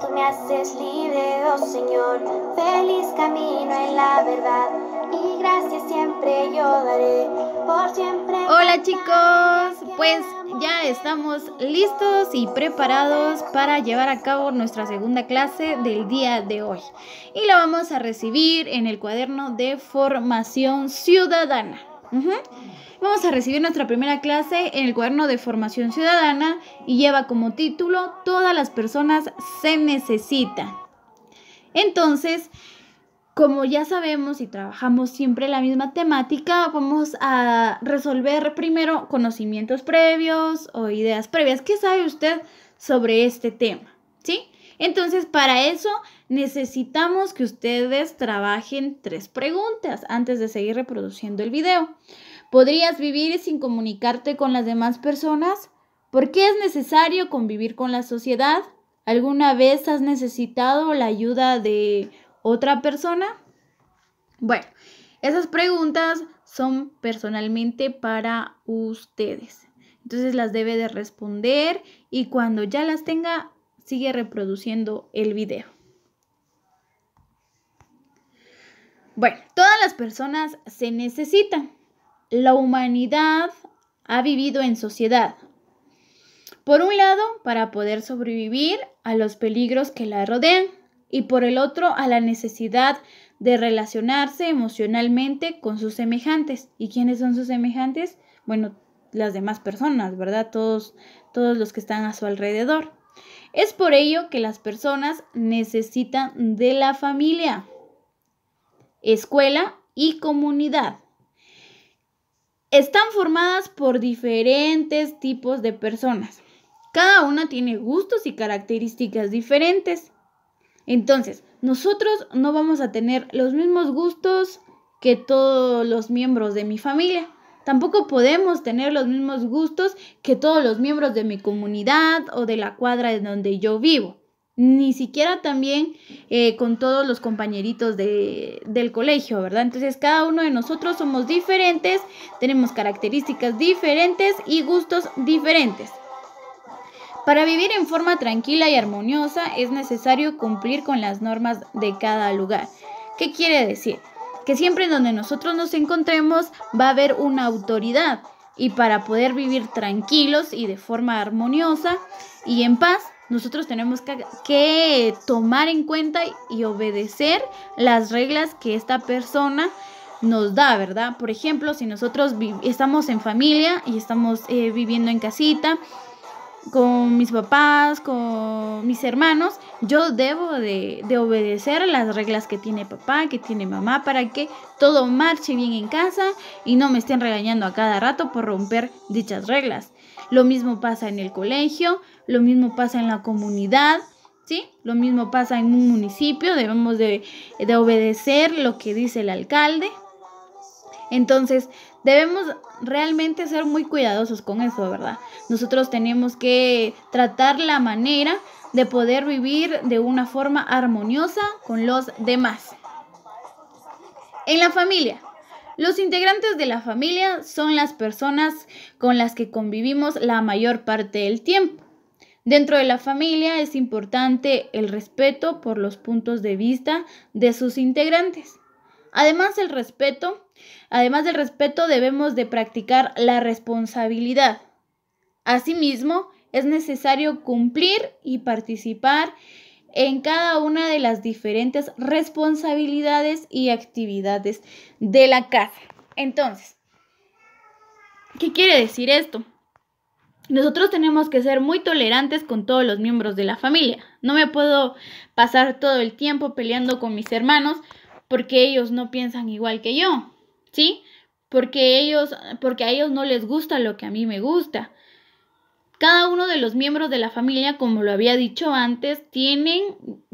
tú me haces libre, oh Señor, feliz camino en la verdad y gracias siempre yo daré, por siempre. Hola chicos, pues ya estamos listos y preparados para llevar a cabo nuestra segunda clase del día de hoy y la vamos a recibir en el cuaderno de formación ciudadana. Vamos a recibir nuestra primera clase en el cuaderno de formación ciudadana y lleva como título Todas las personas se necesitan. Entonces, como ya sabemos y trabajamos siempre la misma temática, vamos a resolver primero conocimientos previos o ideas previas. ¿Qué sabe usted sobre este tema? ¿Sí? Entonces, para eso necesitamos que ustedes trabajen tres preguntas antes de seguir reproduciendo el video. ¿Podrías vivir sin comunicarte con las demás personas? ¿Por qué es necesario convivir con la sociedad? ¿Alguna vez has necesitado la ayuda de otra persona? Bueno, esas preguntas son personalmente para ustedes. Entonces las debe de responder y cuando ya las tenga Sigue reproduciendo el video. Bueno, todas las personas se necesitan. La humanidad ha vivido en sociedad. Por un lado, para poder sobrevivir a los peligros que la rodean y por el otro a la necesidad de relacionarse emocionalmente con sus semejantes. ¿Y quiénes son sus semejantes? Bueno, las demás personas, ¿verdad? Todos, todos los que están a su alrededor. Es por ello que las personas necesitan de la familia, escuela y comunidad. Están formadas por diferentes tipos de personas. Cada una tiene gustos y características diferentes. Entonces, nosotros no vamos a tener los mismos gustos que todos los miembros de mi familia. Tampoco podemos tener los mismos gustos que todos los miembros de mi comunidad o de la cuadra en donde yo vivo. Ni siquiera también eh, con todos los compañeritos del colegio, ¿verdad? Entonces cada uno de nosotros somos diferentes, tenemos características diferentes y gustos diferentes. Para vivir en forma tranquila y armoniosa es necesario cumplir con las normas de cada lugar. ¿Qué quiere decir? que siempre donde nosotros nos encontremos va a haber una autoridad y para poder vivir tranquilos y de forma armoniosa y en paz, nosotros tenemos que, tomar en cuenta y obedecer las reglas que esta persona nos da, ¿verdad? Por ejemplo, si nosotros estamos en familia y estamos eh, viviendo en casita, con mis papás, con mis hermanos, yo debo de, obedecer las reglas que tiene papá, que tiene mamá, para que todo marche bien en casa y no me estén regañando a cada rato por romper dichas reglas. Lo mismo pasa en el colegio, lo mismo pasa en la comunidad, ¿sí? Lo mismo pasa en un municipio, debemos de, de obedecer lo que dice el alcalde. Entonces, debemos realmente ser muy cuidadosos con eso, ¿verdad? Nosotros tenemos que tratar la manera de poder vivir de una forma armoniosa con los demás. En la familia. Los integrantes de la familia son las personas con las que convivimos la mayor parte del tiempo. Dentro de la familia es importante el respeto por los puntos de vista de sus integrantes. Además, respeto, además del respeto debemos de practicar la responsabilidad. Asimismo, es necesario cumplir y participar en cada una de las diferentes responsabilidades y actividades de la casa. Entonces, ¿qué quiere decir esto? Nosotros tenemos que ser muy tolerantes con todos los miembros de la familia. No me puedo pasar todo el tiempo peleando con mis hermanos porque ellos no piensan igual que yo, ¿sí? Porque ellos, porque a ellos no les gusta lo que a mí me gusta. Cada uno de los miembros de la familia, como lo había dicho antes, tienen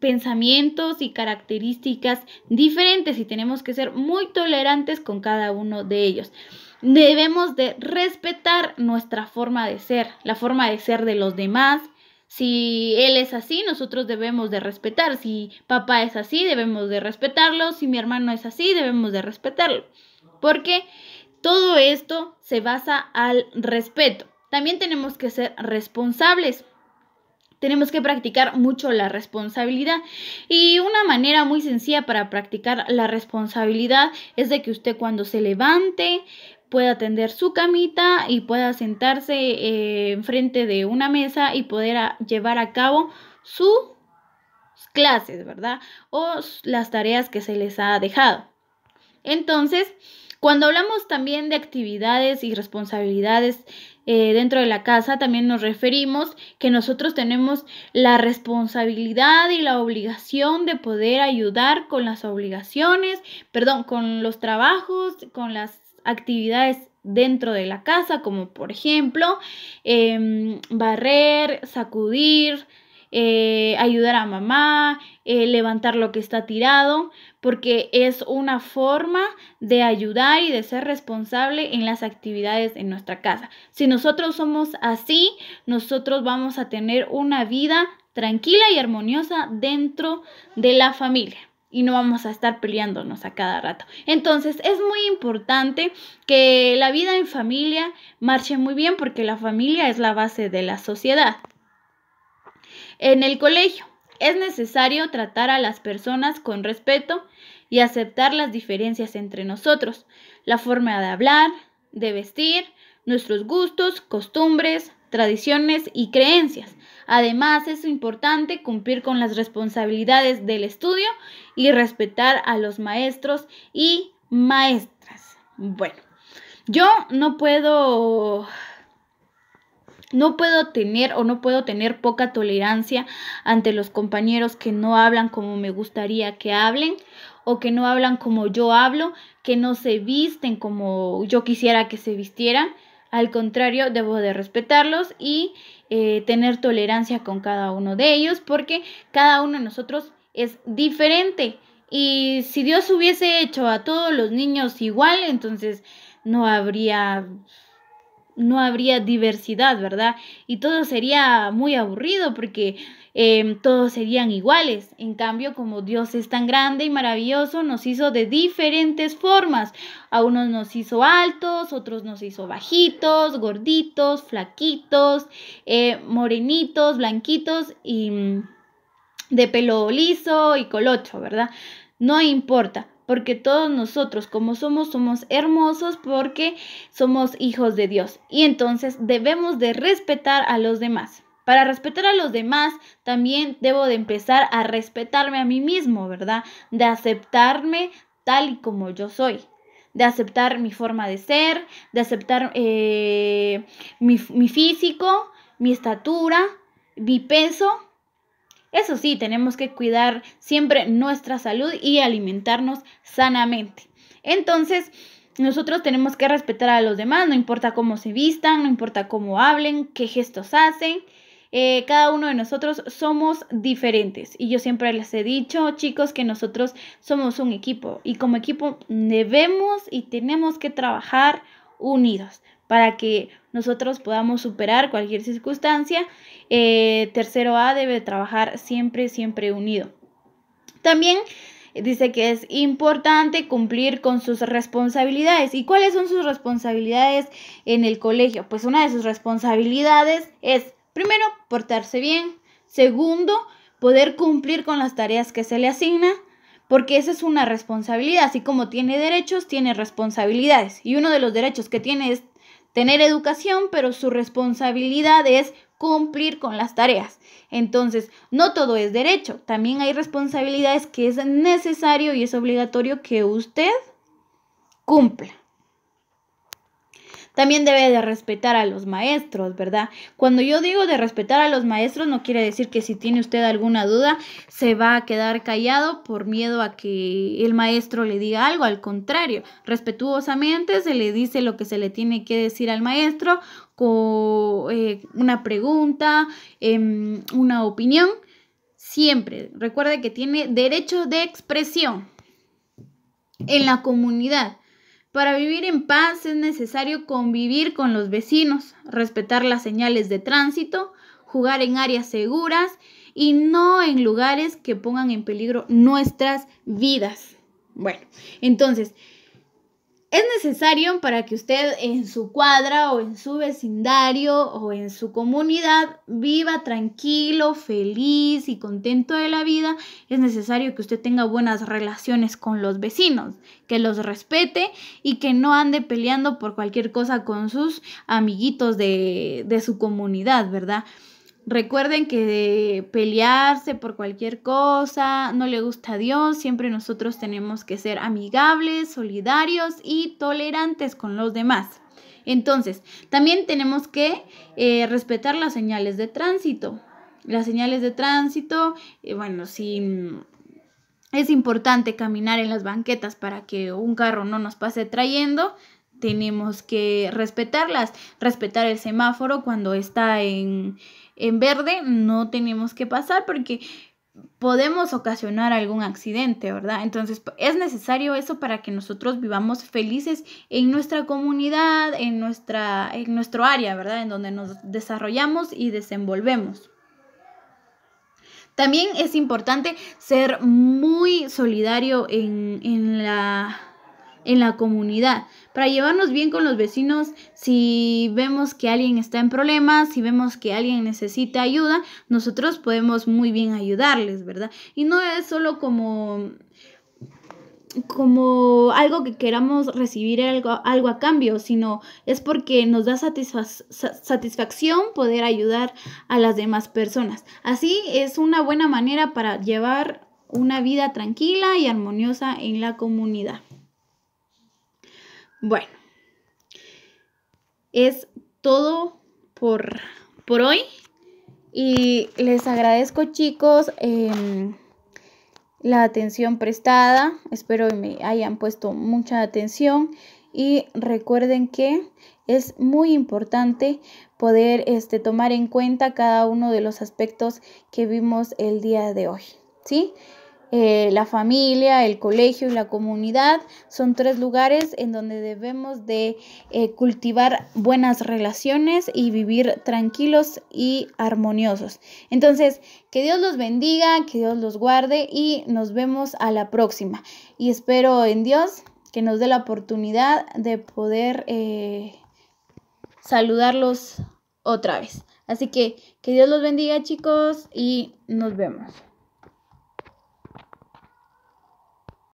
pensamientos y características diferentes y tenemos que ser muy tolerantes con cada uno de ellos. Debemos de respetar nuestra forma de ser, la forma de ser de los demás, si él es así, nosotros debemos de respetar. Si papá es así, debemos de respetarlo. Si mi hermano es así, debemos de respetarlo. Porque todo esto se basa al respeto. También tenemos que ser responsables. Tenemos que practicar mucho la responsabilidad. Y una manera muy sencilla para practicar la responsabilidad es de que usted cuando se levante, pueda atender su camita y pueda sentarse en eh, enfrente de una mesa y poder llevar a cabo sus clases, ¿verdad? O las tareas que se les ha dejado. Entonces, cuando hablamos también de actividades y responsabilidades eh, dentro de la casa, también nos referimos que nosotros tenemos la responsabilidad y la obligación de poder ayudar con las obligaciones, perdón, con los trabajos, con las actividades dentro de la casa, como por ejemplo em, barrer, sacudir, eh, ayudar a mamá, eh, levantar lo que está tirado, porque es una forma de ayudar y de ser responsable en las actividades en nuestra casa. Si nosotros somos así, nosotros vamos a tener una vida tranquila y armoniosa dentro de la familia y no vamos a estar peleándonos a cada rato. Entonces es muy importante que la vida en familia marche muy bien porque la familia es la base de la sociedad. En el colegio es necesario tratar a las personas con respeto y aceptar las diferencias entre nosotros, la forma de hablar, de vestir, nuestros gustos, costumbres, tradiciones y creencias. Además, es importante cumplir con las responsabilidades del estudio y respetar a los maestros y maestras. Bueno, yo no puedo no puedo tener o no puedo tener poca tolerancia ante los compañeros que no hablan como me gustaría que hablen o que no hablan como yo hablo, que no se visten como yo quisiera que se vistieran. Al contrario, debo de respetarlos y eh, tener tolerancia con cada uno de ellos porque cada uno de nosotros es diferente. Y si Dios hubiese hecho a todos los niños igual, entonces no habría no habría diversidad, ¿verdad? Y todo sería muy aburrido porque Em, todos serían iguales. En cambio, como Dios es tan grande y maravilloso, nos hizo de diferentes formas. A unos nos hizo altos, otros nos hizo bajitos, gorditos, flaquitos, eh, morenitos, blanquitos y mm, de pelo liso y colocho, ¿verdad? No importa porque todos nosotros como somos somos hermosos porque somos hijos de Dios y entonces debemos de respetar a los demás. Para respetar a los demás, también debo de empezar a respetarme a mí mismo, ¿verdad? De aceptarme tal y como yo soy, de aceptar mi forma de ser, de aceptar eh, mi, mi físico, mi estatura, mi peso. Eso sí, tenemos que cuidar siempre nuestra salud y alimentarnos sanamente. Entonces, nosotros tenemos que respetar a los demás, no importa cómo se vistan, no importa cómo hablen, qué gestos hacen. Eh, cada uno de nosotros somos diferentes. Y yo siempre les he dicho, chicos, que nosotros somos un equipo y como equipo debemos y tenemos que trabajar unidos para que nosotros podamos superar cualquier circunstancia. Eh, tercero A debe trabajar siempre, siempre unido. También dice que es importante cumplir con sus responsabilidades. ¿Y cuáles son sus responsabilidades en el colegio? Pues una de sus responsabilidades es Primero, portarse bien. Segundo, poder cumplir con las tareas que se le asigna, porque esa es una responsabilidad. Así como tiene derechos, tiene responsabilidades. Y uno de los derechos que tiene es tener educación, pero su responsabilidad es cumplir con las tareas. Entonces, no todo es derecho, también hay responsabilidades que es necesario y es obligatorio que usted cumpla. También debe de respetar a los maestros, ¿verdad? Cuando yo digo de respetar a los maestros, no quiere decir que si tiene usted alguna duda, se va a quedar callado por miedo a que el maestro le diga algo. Al contrario, respetuosamente se le dice lo que se le tiene que decir al maestro con eh, una pregunta, em, una opinión. Siempre, recuerde que tiene derecho de expresión en la comunidad. Para vivir en paz es necesario convivir con los vecinos, respetar las señales de tránsito, jugar en áreas seguras y no en lugares que pongan en peligro nuestras vidas. Bueno, entonces, es necesario para que usted en su cuadra o en su vecindario o en su comunidad viva tranquilo, feliz y contento de la vida. Es necesario que usted tenga buenas relaciones con los vecinos, que los respete y que no ande peleando por cualquier cosa con sus amiguitos de, de su comunidad, ¿verdad? Recuerden que pelearse por cualquier cosa no le gusta a Dios, siempre nosotros tenemos que ser amigables, solidarios y tolerantes con los demás. Entonces, también tenemos que eh, respetar las señales de tránsito. Las señales de tránsito, eh, bueno, sí mm, es importante caminar en las banquetas para que un carro no nos pase trayendo, tenemos que respetarlas, respetar el semáforo cuando está en, verde, no tenemos que pasar porque podemos ocasionar algún accidente, ¿verdad? Entonces es necesario eso para que nosotros vivamos felices en nuestra comunidad, en, nuestra, en nuestro área, ¿verdad? En donde nos desarrollamos y desenvolvemos. También es importante ser muy solidario en la en la comunidad, para llevarnos bien con los vecinos si vemos que alguien está en problemas, si vemos que alguien necesita ayuda, nosotros podemos muy bien ayudarles, ¿verdad? Y no es solo como como algo que queramos recibir algo, algo a cambio, sino es porque nos da satisfacción poder ayudar a las demás personas. Así es una buena manera para llevar una vida tranquila y armoniosa en la comunidad. Bueno, es todo por, por hoy. Y les agradezco chicos em, la atención prestada. Espero que me hayan puesto mucha atención. Y recuerden que es muy importante poder este, tomar en cuenta cada uno de los aspectos que vimos el día de hoy. ¿Sí? Eh, la familia, el colegio y la comunidad son tres lugares en donde debemos de eh, cultivar buenas relaciones y vivir tranquilos y armoniosos. Entonces, que Dios los bendiga, que Dios los guarde y nos vemos a la próxima. Y espero en Dios que nos dé la oportunidad de poder eh, saludarlos otra vez. Así que que Dios los bendiga chicos y nos vemos.